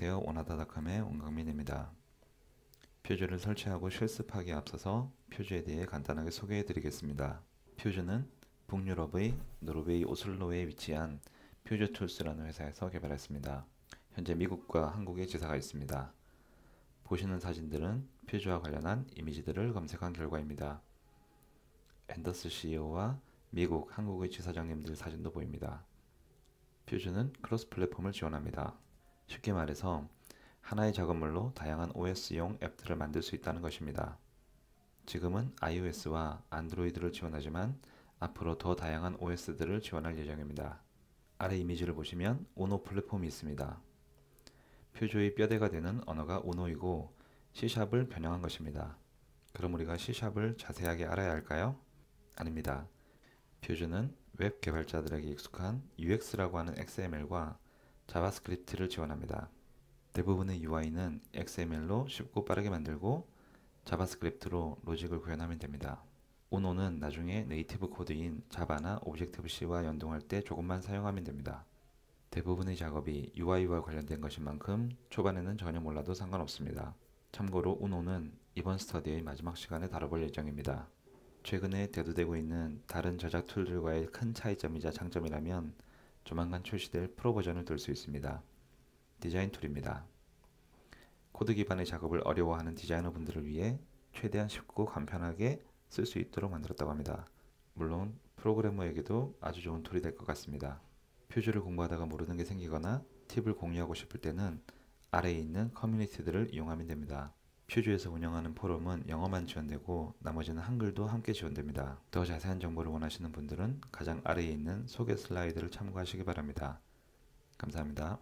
안녕하세요. 원하다닷컴의 원강민입니다. 표준을 설치하고 실습하기에 앞서서 표준에 대해 간단하게 소개해 드리겠습니다. 표준은 북유럽의 노르웨이 오슬로에 위치한 표준 툴스라는 회사에서 개발했습니다. 현재 미국과 한국에 지사가 있습니다. 보시는 사진들은 표준와 관련한 이미지들을 검색한 결과입니다. 앤더스 CEO와 미국, 한국의 지사장님들 사진도 보입니다. 표준은 크로스 플랫폼을 지원합니다. 쉽게 말해서 하나의 작업물로 다양한 OS용 앱들을 만들 수 있다는 것입니다. 지금은 iOS와 안드로이드를 지원하지만 앞으로 더 다양한 OS들을 지원할 예정입니다. 아래 이미지를 보시면 오노 플랫폼이 있습니다. 표조의 뼈대가 되는 언어가 오노이고 C샵을 변형한 것입니다. 그럼 우리가 C샵을 자세하게 알아야 할까요? 아닙니다. 표준은 웹 개발자들에게 익숙한 UX라고 하는 XML과 자바스크립트를 지원합니다. 대부분의 UI는 XML로 쉽고 빠르게 만들고 자바스크립트로 로직을 구현하면 됩니다. 오노는 나중에 네이티브 코드인 자바나 오브젝티브C와 연동할 때 조금만 사용하면 됩니다. 대부분의 작업이 UI와 관련된 것인 만큼 초반에는 전혀 몰라도 상관없습니다. 참고로 우노는 이번 스터디의 마지막 시간에 다뤄볼 예정입니다. 최근에 대두되고 있는 다른 저작 툴들과의 큰 차이점이자 장점이라면 조만간 출시될 프로 버전을 들수 있습니다. 디자인 툴입니다. 코드 기반의 작업을 어려워하는 디자이너분들을 위해 최대한 쉽고 간편하게 쓸 수 있도록 만들었다고 합니다. 물론 프로그래머에게도 아주 좋은 툴이 될 것 같습니다. 퓨즈를 공부하다가 모르는 게 생기거나 팁을 공유하고 싶을 때는 아래에 있는 커뮤니티들을 이용하면 됩니다. 퓨즈에서 운영하는 포럼은 영어만 지원되고 나머지는 한글도 함께 지원됩니다. 더 자세한 정보를 원하시는 분들은 가장 아래에 있는 소개 슬라이드를 참고하시기 바랍니다. 감사합니다.